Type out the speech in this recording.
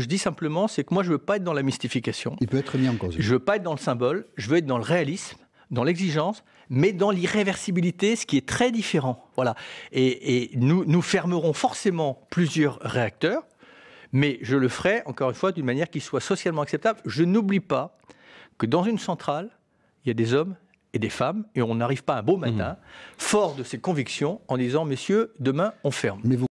Je dis simplement, c'est que moi, je veux pas être dans la mystification. Il peut être mis en cause. Je veux pas être dans le symbole, je veux être dans le réalisme, dans l'exigence, mais dans l'irréversibilité, ce qui est très différent. Voilà. Et, nous, nous fermerons forcément plusieurs réacteurs, mais je le ferai, encore une fois, d'une manière qui soit socialement acceptable. Je n'oublie pas que dans une centrale, il y a des hommes et des femmes, et on n'arrive pas un beau matin, mmh. fort de ses convictions, en disant, messieurs, demain, on ferme. Mais vous